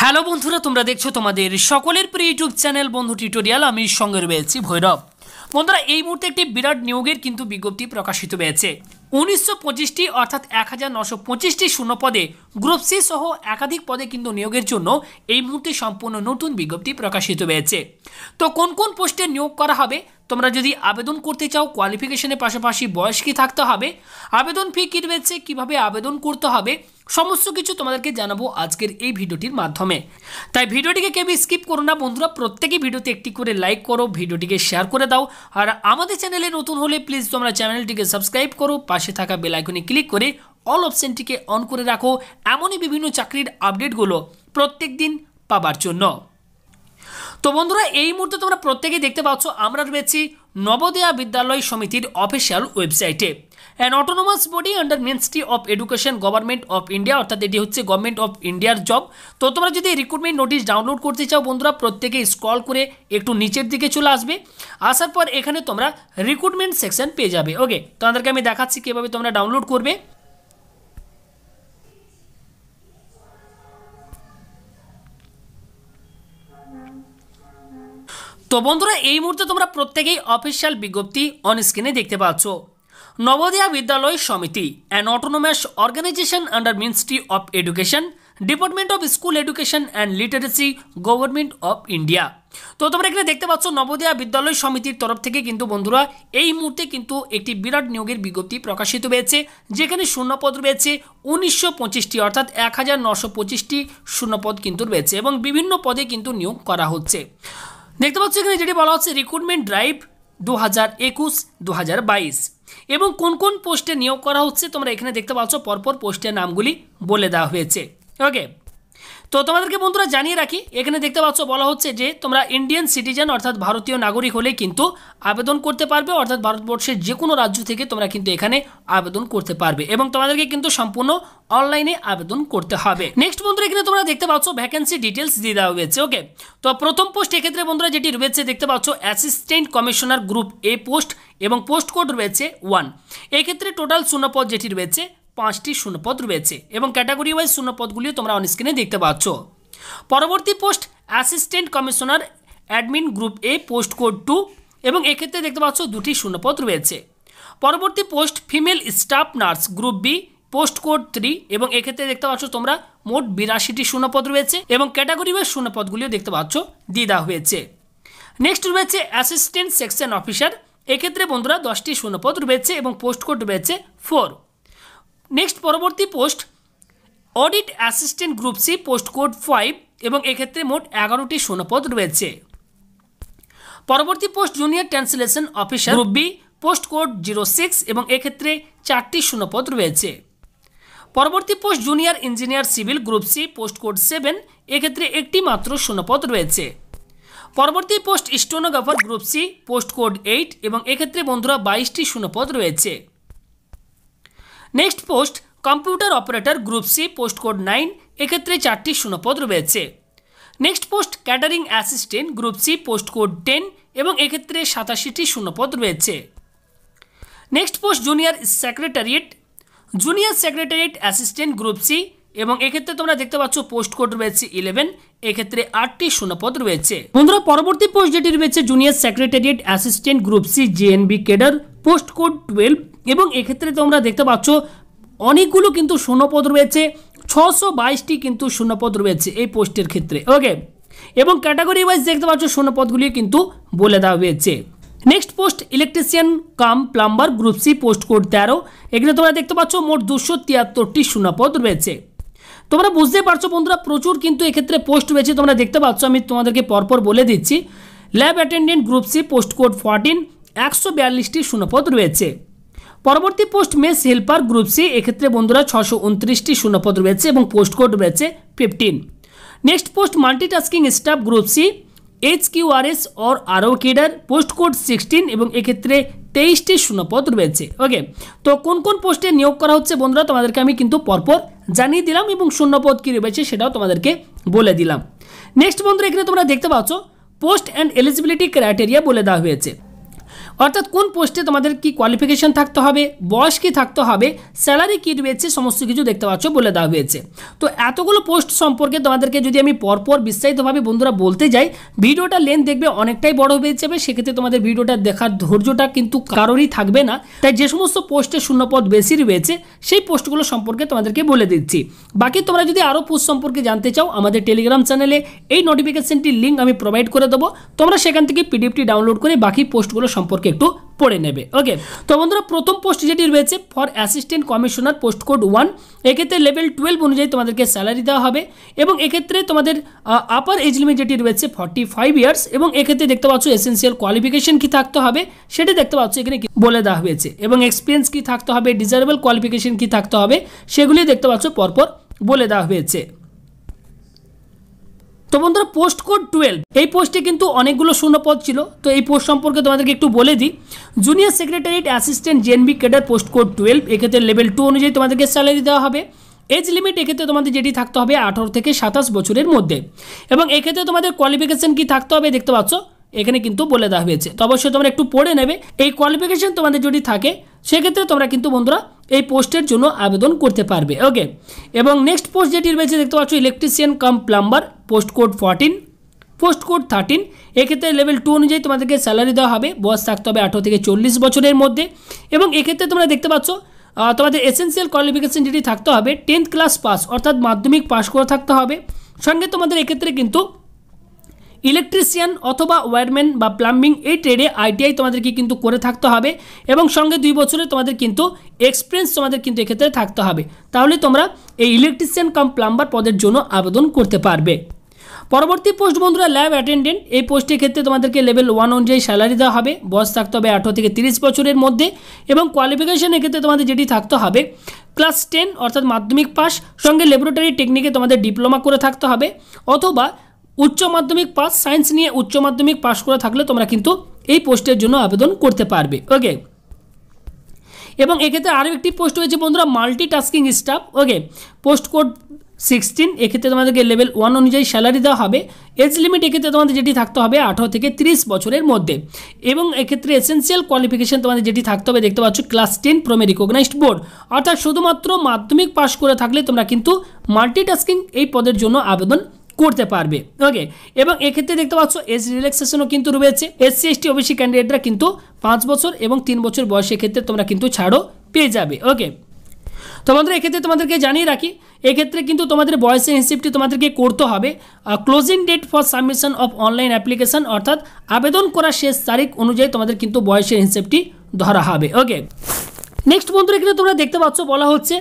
hello বন্ধুরা তোমরা দেখছো তোমাদের সকলের প্রিয় ইউটিউব চ্যানেল বন্ধু টিউটোরিয়াল আমি সঙ্গে রয়েছি ভৈরব বন্ধুরা এই মুহূর্তে একটি বিরাট নিয়োগের কিন্তু বিজ্ঞপ্তি প্রকাশিত হয়েছে উনিশশো পঁচিশটি অর্থাৎ এক হাজার নশো পঁচিশটি শূন্যপদে গ্রুপ সি সহ একাধিক পদে কিন্তু নিয়োগের জন্য এই মুহূর্তে সম্পূর্ণ নতুন বিজ্ঞপ্তি প্রকাশিত হয়েছে তো কোন কোন পোস্টে নিয়োগ করা হবে তোমরা যদি আবেদন করতে চাও কোয়ালিফিকেশনের পাশাপাশি বয়স কি থাকতে হবে আবেদন ফি কী রয়েছে কীভাবে আবেদন করতে হবে সমস্ত কিছু তোমাদেরকে জানাবো আজকের এই ভিডিওটির মাধ্যমে তাই ভিডিওটিকে কেউ স্কিপ করো না বন্ধুরা প্রত্যেকেই ভিডিওতে একটি করে লাইক করো ভিডিওটিকে শেয়ার করে দাও আর আমাদের চ্যানেলে নতুন হলে প্লিজ তোমরা চ্যানেলটিকে সাবস্ক্রাইব করো পাশে থাকা বেলাইকনে ক্লিক করে অল অপশানটিকে অন করে রাখো এমনই বিভিন্ন চাকরির আপডেটগুলো প্রত্যেক দিন পাবার জন্য তো বন্ধুরা এই মুহূর্তে তোমরা প্রত্যেকেই দেখতে পাচ্ছ আমরা রয়েছি নবদয়া বিদ্যালয় সমিতির অফিসিয়াল ওয়েবসাইটে and autonomous body under ministry of education government of India অর্থাৎ এটি হচ্ছে গভর্নমেন্ট অফ ইন্ডিয়ার জব তো তোমরা যদি রিক্রুটমেন্ট নোটিস ডাউনলোড করতে চাও বন্ধুরা প্রত্যেকে স্ক্রল করে একটু নিচের দিকে চলে আসবে আসার পর এখানে তোমরা রিক্রুটমেন্ট সেকশন পেয়ে যাবে ওকে তোমাদেরকে আমি দেখাচ্ছি কীভাবে তোমরা ডাউনলোড করবে তো বন্ধুরা এই মুহূর্তে তোমরা প্রত্যেকেই অফিসিয়াল বিজ্ঞপ্তি অন স্ক্রিনে দেখতে পাচ্ছ Navodaya Vidyalaya Samiti and autonomous organization under ministry of education department of school education and literacy government of India তো তোমরা এখানে দেখতে পাচ্ছ নবদিয়া বিদ্যালয় সমিতির তরফ থেকে কিন্তু বন্ধুরা এই মুহূর্তে কিন্তু একটি বিরাট নিয়োগের বিজ্ঞপ্তি প্রকাশিত হয়েছে যেখানে শূন্যপদ রয়েছে উনিশশো পঁচিশটি অর্থাৎ এক হাজার নশো পঁচিশটি শূন্যপদ কিন্তু রয়েছে এবং বিভিন্ন পদে কিন্তু নিয়োগ করা হচ্ছে দেখতে পাচ্ছ এখানে যেটি বলা হচ্ছে রিক্রুটমেন্ট ড্রাইভ দু হাজার একুশ দু হাজার বাইশ এবং কোন কোন পোস্টে নিয়োগ করা হচ্ছে তোমরা এখানে দেখতে পাচ্ছ পরপর পোস্টের নামগুলি বলে দেওয়া হয়েছে ওকে তো তোমাদেরকে বন্ধুরা জানিয়ে রাখি এখানে দেখতে পাচ্ছ বলা হচ্ছে যে তোমরা ইন্ডিয়ান সিটিজেন অর্থাৎ ভারতীয় নাগরিক হলে কিন্তু আবেদন করতে পারবে অর্থাৎ ভারতবর্ষের যে কোনো রাজ্য থেকে তোমরা কিন্তু এখানে আবেদন করতে পারবে এবং তোমাদেরকে কিন্তু সম্পূর্ণ অনলাইনে আবেদন করতে হবে নেক্সট বন্ধুরা এখানে তোমরা দেখতে পাচ্ছ ভ্যাকেন্সি ডিটেলস দিয়ে দেওয়া হয়েছে ওকে তো প্রথম পোস্ট এক্ষেত্রে বন্ধুরা যেটি রয়েছে দেখতে পাচ্ছ assistant commissioner group A post এবং পোস্ট কোড রয়েছে ওয়ান এক্ষেত্রে টোটাল শূন্যপদ যেটি রয়েছে পাঁচটি শূন্যপদ রয়েছে এবং ক্যাটাগরি ওয়াইজ শূন্যপদগুলিও তোমরা স্ক্রিনে দেখতে পাচ্ছ পরবর্তী post assistant commissioner admin group A post code two এবং এক্ষেত্রে দেখতে পাচ্ছ দুটি শূন্যপদ রয়েছে পরবর্তী post female staff nurse group B post code three এবং এক্ষেত্রে দেখতে পাচ্ছ তোমরা মোট বিরাশিটি শূন্যপদ রয়েছে এবং ক্যাটাগরি ওয়াইজ শূন্যপদগুলিও দেখতে পাচ্ছ দিদা হয়েছে নেক্সট রয়েছে অ্যাসিস্ট্যান্ট সেকশন অফিসার এক্ষেত্রে বন্ধুরা দশটি শূন্যপদ রয়েছে এবং পোস্ট কোড রয়েছে ফোর নেক্সট পরবর্তী post audit assistant group C post code five এবং এক্ষেত্রে মোট এগারোটি শূন্যপদ রয়েছে পরবর্তী post junior translation officer group B post code zero six এবং এক্ষেত্রে চারটি শূন্যপদ রয়েছে পরবর্তী post junior engineer civil group C post code seven এক্ষেত্রে একটি মাত্র শূন্যপদ রয়েছে পরবর্তী post stenographer group C post code eight এবং এক্ষেত্রে বন্ধুরা বাইশটি শূন্যপদ রয়েছে next post computer operator group C post code nine এক্ষেত্রে চারটি শূন্যপদ রয়েছে next post catering assistant group C post code ten এবং এক্ষেত্রে সাতাশিটি শূন্যপদ রয়েছে next post junior secretariat junior secretariat assistant group C এবং এক্ষেত্রে তোমরা দেখতে পাচ্ছ পোস্ট কোড রয়েছে ইলেভেন এক্ষেত্রে আটটি শূন্যপদ রয়েছে বন্ধুরা পরবর্তী পোস্ট যেটি রয়েছে junior secretariat assistant group C JNV cadre post code twelve এবং এক্ষেত্রে তোমরা দেখতে পাচ্ছ অনেকগুলো কিন্তু শূন্যপদ রয়েছে ছশো বাইশটি কিন্তু শূন্যপদ রয়েছে এই পোস্টের ক্ষেত্রে ওকে এবং ক্যাটাগরি ওয়াইজ দেখতে পাচ্ছ শূন্যপদগুলি কিন্তু বলে দেওয়া হয়েছে next post electrician cum plumber group C post code তেরো এখানে তোমরা দেখতে পাচ্ছ মোট দুশো তিয়াত্তরটি শূন্যপদ রয়েছে তোমরা বুঝতে পারছো বন্ধুরা প্রচুর কিন্তু এক্ষেত্রে পোস্ট রয়েছে তোমরা দেখতে পাচ্ছ আমি তোমাদেরকে পরপর বলে দিচ্ছি lab attendant group C post code fourteen একশো বিয়াল্লিশটি শূন্যপদ রয়েছে পরবর্তী post mess helper group C এক্ষেত্রে বন্ধুরা ছশো উনত্রিশটি শূন্যপদ রয়েছে এবং পোস্ট কোড রয়েছে fifteen next post multitasking staff group C H QRS or RO cadre post code sixteen এবং এক্ষেত্রে তেইশটি শূন্যপদ রয়েছে ওকে তো কোন কোন পোস্টে নিয়োগ করা হচ্ছে বন্ধুরা তোমাদেরকে আমি কিন্তু পরপর জানিয়ে দিলাম এবং শূন্যপদ কী রয়েছে সেটাও তোমাদেরকে বলে দিলাম নেক্সট বন্ধুরা এখানে তোমরা দেখতে পাচ্ছ পোস্ট অ্যান্ড এলিজিবিলিটি ক্রাইটেরিয়া বলে দেওয়া হয়েছে অর্থাৎ কোন পোস্টে তোমাদের কি কোয়ালিফিকেশান থাকতে হবে বয়স কী থাকতে হবে স্যালারি কী রয়েছে সমস্ত কিছু দেখতে পাচ্ছ বলে দেওয়া হয়েছে তো এতগুলো পোস্ট সম্পর্কে তোমাদেরকে যদি আমি পরপর বিস্তারিতভাবে বন্ধুরা বলতে যাই ভিডিওটা লেন্থ দেখবে অনেকটাই বড় হয়ে যাবে সেক্ষেত্রে তোমাদের ভিডিওটা দেখার ধৈর্যটা কিন্তু কারোরই থাকবে না তাই যে সমস্ত পোস্টে শূন্যপদ বেশি রয়েছে সেই পোস্টগুলো সম্পর্কে তোমাদেরকে বলে দিচ্ছি বাকি তোমরা যদি আরও পোস্ট সম্পর্কে জানতে চাও আমাদের টেলিগ্রাম চ্যানেলে এই নোটিফিকেশনটির লিঙ্ক আমি প্রোভাইড করে দেবো তোমরা সেখান থেকে পিডিএফটি ডাউনলোড করে বাকি পোস্টগুলো সম্পর্কে সম্পর্কে একটু পড়ে নেবে ওকে তো বন্ধুরা প্রথম পোস্ট যেটি রয়েছে for assistant commissioner post code one এক্ষেত্রে লেভেল টুয়েলভ অনুযায়ী তোমাদেরকে স্যালারি দেওয়া হবে এবং এক্ষেত্রে তোমাদের আপার এজ লিমিট যেটি রয়েছে ফর্টি ফাইভ ইয়ার্স এবং এক্ষেত্রে দেখতে পাচ্ছ এসেন্সিয়াল কোয়ালিফিকেশন কী থাকতে হবে সেটি দেখতে পাচ্ছ এখানে বলে দেওয়া হয়েছে এবং এক্সপিরিয়েন্স কী থাকতে হবে ডিজারেবল কোয়ালিফিকেশন কী থাকতে হবে সেগুলি দেখতে পাচ্ছ পরপর বলে দেওয়া হয়েছে তো বন্ধুরা পোস্ট কোড টুয়েলভ এই পোস্টে কিন্তু অনেকগুলো শূন্যপদ ছিল তো এই পোস্ট সম্পর্কে তোমাদেরকে একটু বলে দিই junior secretariat assistant JNV cadre post code twelve এক্ষেত্রে লেভেল টু অনুযায়ী তোমাদেরকে স্যালারি দেওয়া হবে এজ লিমিট এক্ষেত্রে তোমাদের যেটি থাকতে হবে আঠারো থেকে সাতাশ বছরের মধ্যে এবং এক্ষেত্রে তোমাদের কোয়ালিফিকেশান কী থাকতে হবে দেখতে পাচ্ছ এখানে কিন্তু বলে দেওয়া হয়েছে তো অবশ্যই তোমরা একটু পড়ে নেবে এই কোয়ালিফিকেশান তোমাদের যদি থাকে সেক্ষেত্রে তোমরা কিন্তু বন্ধুরা এই পোস্টের জন্য আবেদন করতে পারবে ওকে এবং নেক্সট পোস্ট যেটি রয়েছে দেখতে পাচ্ছ electrician cum plumber post code fourteen post code thirteen এক্ষেত্রে লেভেল টু অনুযায়ী তোমাদেরকে স্যালারি দেওয়া হবে বয়স থাকতে হবে আঠেরো থেকে চল্লিশ বছরের মধ্যে এবং এক্ষেত্রে তোমরা দেখতে পাচ্ছ তোমাদের এসেন্সিয়াল কোয়ালিফিকেশন যেটি থাকতে হবে টেন্থ ক্লাস পাস অর্থাৎ মাধ্যমিক পাস করে থাকতে হবে সঙ্গে তোমাদের এক্ষেত্রে কিন্তু ইলেকট্রিশিয়ান অথবা ওয়ারম্যান বা প্লাম্বিং এই ট্রেডে আইটিআই তোমাদেরকে কিন্তু করে থাকতে হবে এবং সঙ্গে দুই বছরে তোমাদের কিন্তু এক্সপিরিয়েন্স তোমাদের কিন্তু এক্ষেত্রে থাকতে হবে তাহলে তোমরা এই ইলেকট্রিশিয়ান কাম প্লাম্বার পদের জন্য আবেদন করতে পারবে পরবর্তী পোস্ট বন্ধুরা ল্যাব অ্যাটেন্ডেন্ট এই পোস্টের ক্ষেত্রে তোমাদেরকে লেভেল ওয়ান অনুযায়ী স্যালারি দেওয়া হবে বয়স থাকতে হবে আঠেরো থেকে তিরিশ বছরের মধ্যে এবং কোয়ালিফিকেশানের ক্ষেত্রে তোমাদের যেটি থাকতে হবে ক্লাস টেন অর্থাৎ মাধ্যমিক পাস সঙ্গে ল্যাবরেটরি টেকনিকে তোমাদের ডিপ্লোমা করে থাকতে হবে অথবা উচ্চ মাধ্যমিক পাস সায়েন্স নিয়ে উচ্চ মাধ্যমিক পাস করা থাকলে তোমরা কিন্তু এই পোস্টের জন্য আবেদন করতে পারবে ওকে এবং এক্ষেত্রে আরও একটি পোস্ট হয়েছে বন্ধুরা multi tasking staff okay post code sixteen এক্ষেত্রে তোমাদেরকে লেভেল ওয়ান অনুযায়ী স্যালারি দেওয়া হবে এজ লিমিট এক্ষেত্রে তোমাদের যেটি থাকতে হবে আঠারো থেকে তিরিশ বছরের মধ্যে এবং এক্ষেত্রে এসেন্সিয়াল কোয়ালিফিকেশান তোমাদের যেটি থাকতে হবে দেখতে পাচ্ছ ক্লাস টেন প্রোমে রিকগনাইজড বোর্ড অর্থাৎ শুধুমাত্র মাধ্যমিক পাশ করে থাকলে তোমরা কিন্তু মাল্টি টাস্কিং এই পদের জন্য আবেদন করতে পারবে ওকে এবং এক্ষেত্রে দেখতে পাচ্ছ এজ রিল্যাক্সেশনও কিন্তু রয়েছে এসসি এসটি ওবিসি ক্যান্ডিডেটরা কিন্তু পাঁচ বছর এবং তিন বছর বয়সের ক্ষেত্রে তোমরা কিন্তু ছাড়ও পেয়ে যাবে ওকে তো বন্ধুরা এক্ষেত্রে তোমাদেরকে জানিয়ে রাখি এক্ষেত্রে কিন্তু তোমাদের বয়সের হিসেবটি তোমাদেরকে করতে হবে closing date for submission of online application অর্থাৎ আবেদন করার শেষ তারিখ অনুযায়ী তোমাদের কিন্তু বয়সের হিসেবটি ধরা হবে ওকে নেক্সট বন্ধুরা কিন্তু তোমরা দেখতে পাচ্ছ বলা হচ্ছে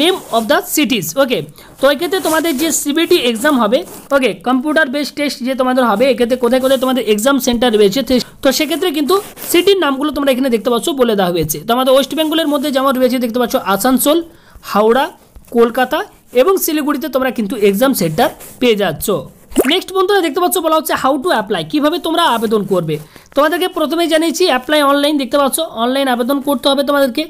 name of the cities okay তো এক্ষেত্রে তোমাদের যে সিবিটি এক্সাম হবে ওকে কম্পিউটার বেস টেস্ট যে তোমাদের হবে এক্ষেত্রে কোথায় কোথায় তোমাদের এক্সাম সেন্টার রয়েছে তো সেক্ষেত্রে কিন্তু সিটির নামগুলো তোমরা এখানে দেখতে পাচ্ছ বলে দেওয়া হয়েছে তো আমাদের ওয়েস্ট বেঙ্গলের মধ্যে যেমন রয়েছে দেখতে পাচ্ছ আসানসোল হাওড়া কলকাতা এবং শিলিগুড়িতে তোমরা কিন্তু এক্সাম সেন্টার পেয়ে যাচ্ছ নেক্সট বন্ধুরা দেখতে পাচ্ছ বলা হচ্ছে হাউ টু অ্যাপ্লাই কীভাবে তোমরা আবেদন করবে তোমাদেরকে প্রথমেই জানিয়েছি অ্যাপ্লাই অনলাইন দেখতে পাচ্ছ অনলাইন আবেদন করতে হবে তোমাদেরকে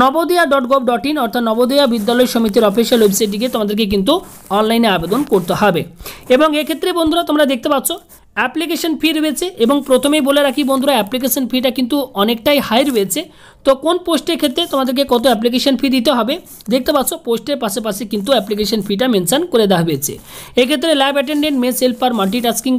Navodaya dot gov dot in অর্থাৎ নবদিয়া বিদ্যালয় সমিতির অফিসিয়াল ওয়েবসাইটটিকে তোমাদেরকে কিন্তু অনলাইনে আবেদন করতে হবে এবং এক্ষেত্রে বন্ধুরা তোমরা দেখতে পাচ্ছ অ্যাপ্লিকেশন ফি রয়েছে এবং প্রথমেই বলে রাখি বন্ধুরা অ্যাপ্লিকেশন ফিটা কিন্তু অনেকটাই হাই রয়েছে তো কোন পোস্টের ক্ষেত্রে তোমাদেরকে কত অ্যাপ্লিকেশন ফি দিতে হবে দেখতে পাচ্ছ পোস্টের পাশাপাশি কিন্তু অ্যাপ্লিকেশন ফিটা মেনশান করে দেওয়া হয়েছে এক্ষেত্রে lab attendant mess helper multitasking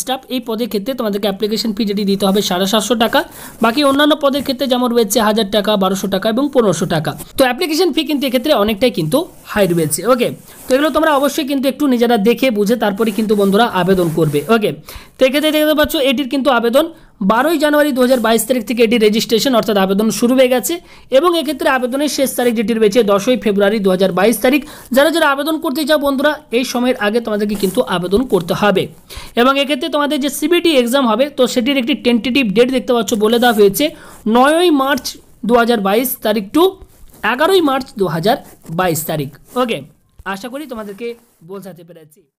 staff এই পদের ক্ষেত্রে তোমাদেরকে অ্যাপ্লিকেশন ফি যেটি দিতে হবে সাড়ে সাতশো টাকা বাকি অন্যান্য পদের ক্ষেত্রে যেমন রয়েছে হাজার টাকা বারোশো টাকা এবং পনেরোশো টাকা তো অ্যাপ্লিকেশন ফি কিন্তু এক্ষেত্রে অনেকটাই কিন্তু হাই রয়েছে ওকে তো এগুলো তোমরা অবশ্যই কিন্তু একটু নিজেরা দেখে বুঝে তারপরে কিন্তু বন্ধুরা আবেদন করবে ওকে তো এক্ষেত্রে দেখতে পাচ্ছ এটির কিন্তু আবেদন বারোই জানুয়ারি দু তারিখ থেকে এটি রেজিস্ট্রেশন অর্থাৎ আবেদন শুরু হয়ে গেছে এবং এক্ষেত্রে আবেদনের শেষ তারিখ যেটি রয়েছে দশই ফেব্রুয়ারি দু তারিখ যারা যারা আবেদন করতে চাও বন্ধুরা এই সময়ের আগে তোমাদেরকে কিন্তু আবেদন করতে হবে এবং এক্ষেত্রে তোমাদের যে সিবিটি এক্সাম হবে তো সেটির একটি টেন্টেটিভ ডেট দেখতে পাচ্ছ বলে দেওয়া হয়েছে নয়ই মার্চ দু তারিখ টু এগারোই মার্চ দু তারিখ ওকে আশা করি তোমাদেরকে বোঝাতে পেরেছি